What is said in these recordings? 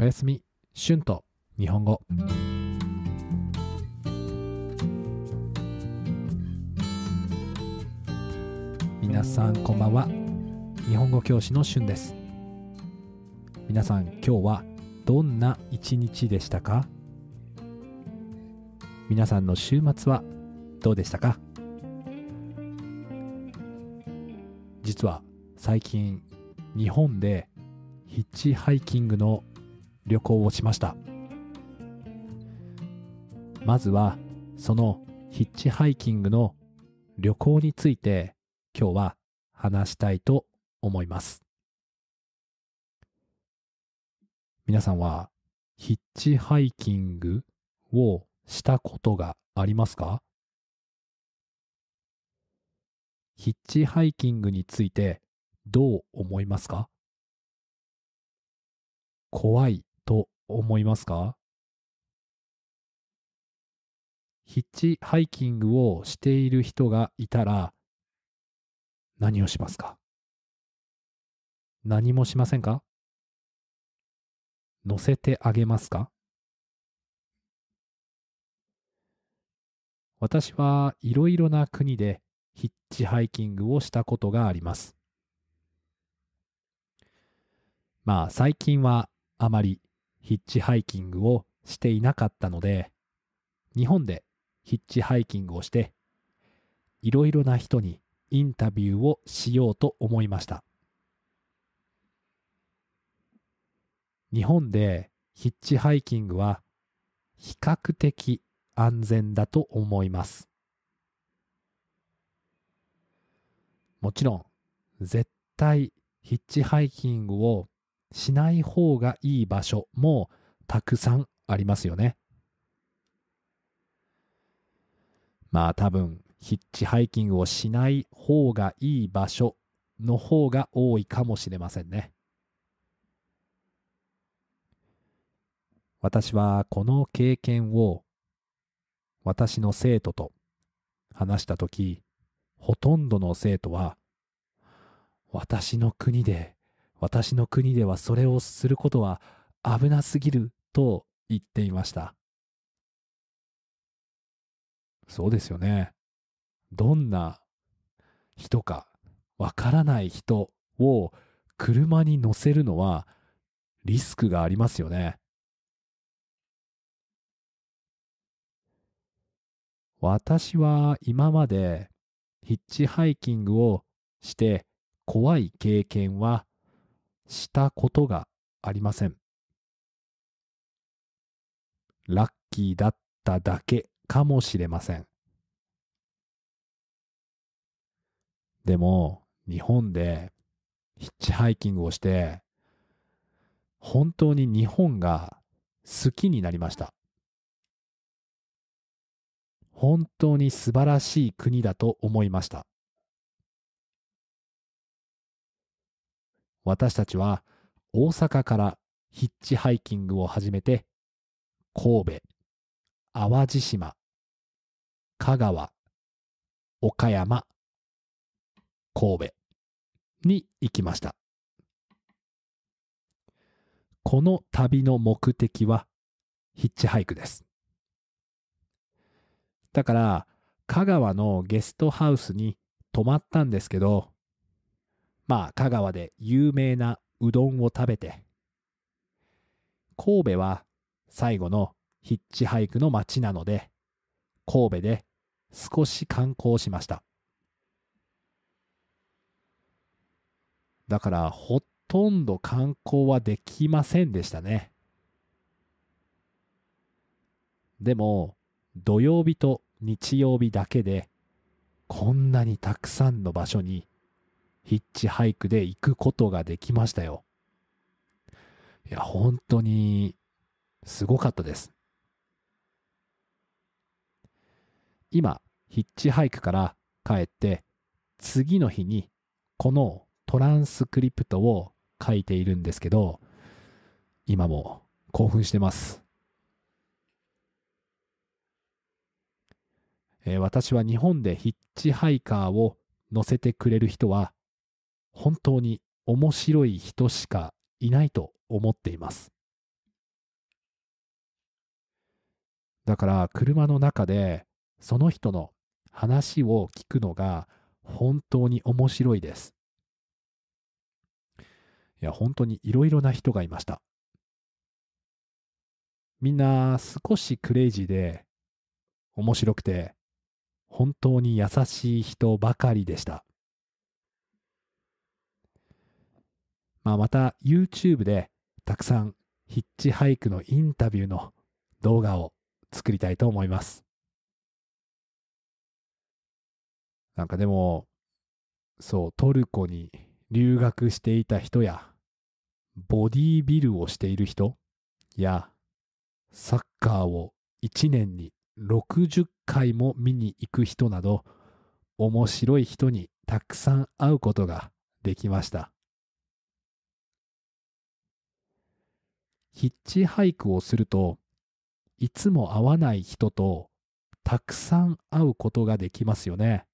おやすみ、シュンと日本語。みなさんこんばんは。日本語教師のシュンです。みなさん今日はどんな一日でしたか皆さんの週末はどうでしたか実は最近日本でヒッチハイキングの旅行をしましたまずはそのヒッチハイキングの旅行について今日は話したいと思います皆さんはヒッチハイキングをしたことがありますかヒッチハイキングについてどう思いますか怖いと思いますかヒッチハイキングをしている人がいたら何をしますか何もしませんか乗せてあげますか私はいろいろな国でヒッチハイキングをしたことがあります。まあ最近はあまりヒッチハイキングをしていなかったので日本でヒッチハイキングをしていろいろな人にインタビューをしようと思いました日本でヒッチハイキングは比較的安全だと思いますもちろん絶対ヒッチハイキングをしない方がいい場所もたくさんありますよね。まあ多分ヒッチハイキングをしない方がいい場所の方が多いかもしれませんね。私はこの経験を私の生徒と話した時ほとんどの生徒は私の国で私の国ではそれをすることは危なすぎると言っていました。そうですよね。どんな人かわからない人を車に乗せるのはリスクがありますよね。私は今までヒッチハイキングをして怖い経験はしたことがありません。ラッキーだっただけかもしれません。でも、日本でヒッチハイキングをして、本当に日本が好きになりました。本当に素晴らしい国だと思いました。私たちは大阪からヒッチハイキングを始めて、神戸、淡路島、香川、岡山、神戸に行きました。この旅の目的はヒッチハイクです。だから香川のゲストハウスに泊まったんですけど、まあ香川で有名なうどんを食べて神戸は最後のヒッチハイクの街なので神戸で少し観光しましただからほとんど観光はできませんでしたねでも土曜日と日曜日だけでこんなにたくさんの場所にヒッチハイクで行くことができましたよ。いや、本当にすごかったです。今、ヒッチハイクから帰って、次の日にこのトランスクリプトを書いているんですけど、今も興奮してます。えー、私は日本でヒッチハイカーを乗せてくれる人は本当に面白い人しかいないと思っています。だから車の中でその人の話を聞くのが本当に面白いです。いや、本当にいろいろな人がいました。みんな少しクレイジーで面白くて本当に優しい人ばかりでした。まあ、また YouTube でたくさんヒッチハイクのインタビューの動画を作りたいと思います。なんかでも、そう、トルコに留学していた人や、ボディービルをしている人や、サッカーを1年に60回も見に行く人など、面白い人にたくさん会うことができました。ヒッチハイクをすると、いつも会わない人とたくさん会うことができますよね。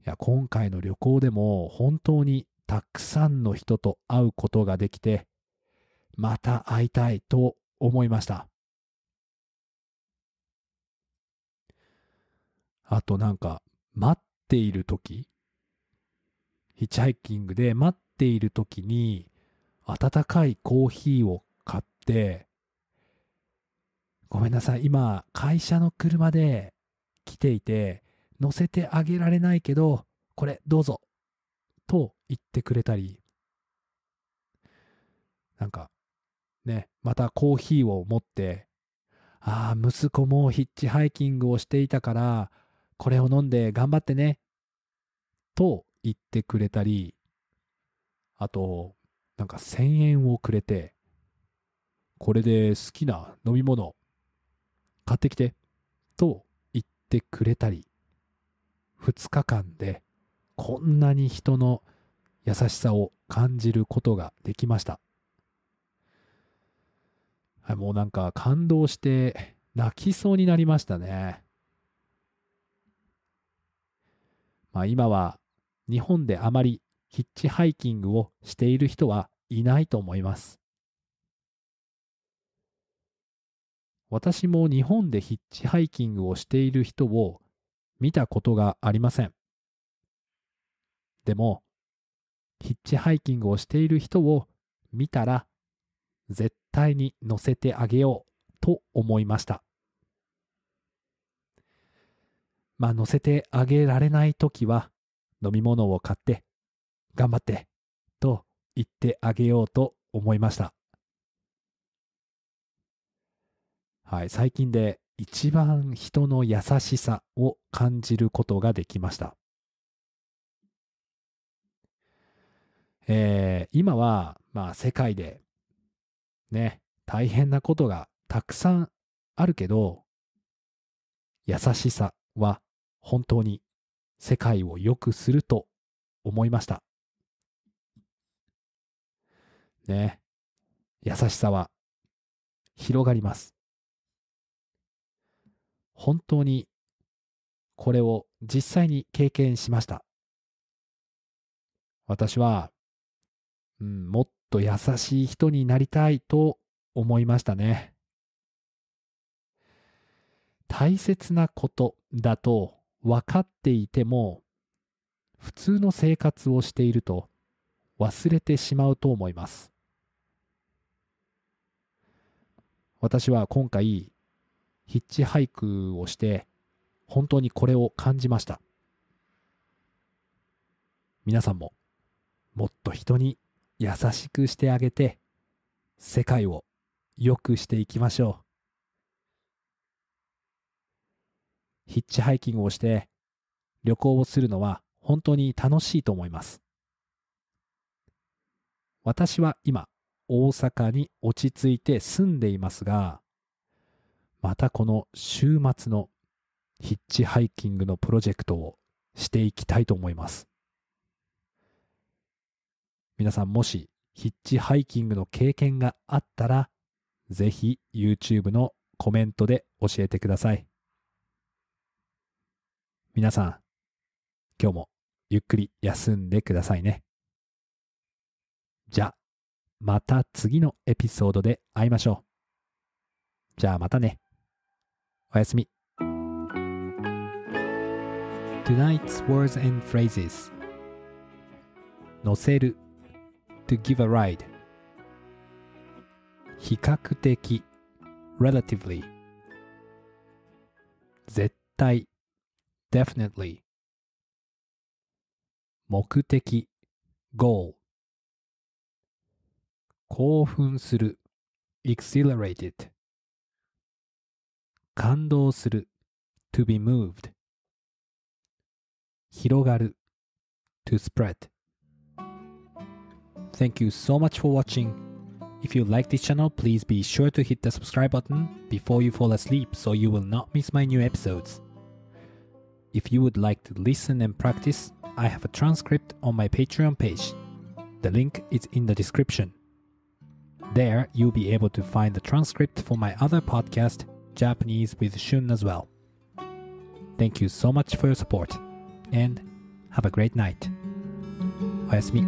いや、今回の旅行でも本当にたくさんの人と会うことができて、また会いたいと思いました。あとなんか、待っている時ヒッチハイキングで待っている時に、温かいコーヒーを買って、ごめんなさい、今、会社の車で来ていて、乗せてあげられないけど、これどうぞ、と言ってくれたり、なんか、ね、またコーヒーを持って、ああ、息子もヒッチハイキングをしていたから、これを飲んで頑張ってね、と言ってくれたり、あと、なんか1000円をくれて、これで好きな飲み物買ってきて、と言ってくれたり、2日間でこんなに人の優しさを感じることができました。はい、もうなんか感動して泣きそうになりましたね。まあ今は日本であまりヒッチハイキングをしている人はいないと思います。私も日本でヒッチハイキングをしている人を見たことがありません。でも、ヒッチハイキングをしている人を見たら、絶対に乗せてあげようと思いました。まあ乗せてあげられないときは、飲み物を買って頑張って、と言ってあげようと思いました。はい、最近で一番人の優しさを感じることができました。えー、今は、まあ、世界で、ね、大変なことがたくさんあるけど、優しさは本当に世界を良くすると思いました。ね、優しさは広がります。本当にこれを実際に経験しました。私は、うん、もっと優しい人になりたいと思いましたね。大切なことだと分かっていても、普通の生活をしていると忘れてしまうと思います。私は今回ヒッチハイクをして本当にこれを感じました皆さんももっと人に優しくしてあげて世界を良くしていきましょうヒッチハイキングをして旅行をするのは本当に楽しいと思います私は今大阪に落ち着いて住んでいますが、またこの週末のヒッチハイキングのプロジェクトをしていきたいと思います。皆さんもしヒッチハイキングの経験があったら、ぜひ YouTube のコメントで教えてください。皆さん、今日もゆっくり休んでくださいね。じゃあ。また次のエピソードで会いましょう。じゃあまたね。おやすみ。Tonight's words and phrases 乗せる to give a ride 比較的 relatively 絶対 definitely 目的 goal 興奮する exhilarated 感動する to be moved 広がる to spread Thank you so much for watching. If you like this channel, please be sure to hit the subscribe button before you fall asleep so you will not miss my new episodes. If you would like to listen and practice, I have a transcript on my Patreon page. The link is in the description. There, you'll be able to find the transcript for my other podcast, Japanese with Shun, as well. Thank you so much for your support, and have a great night. おやすみ。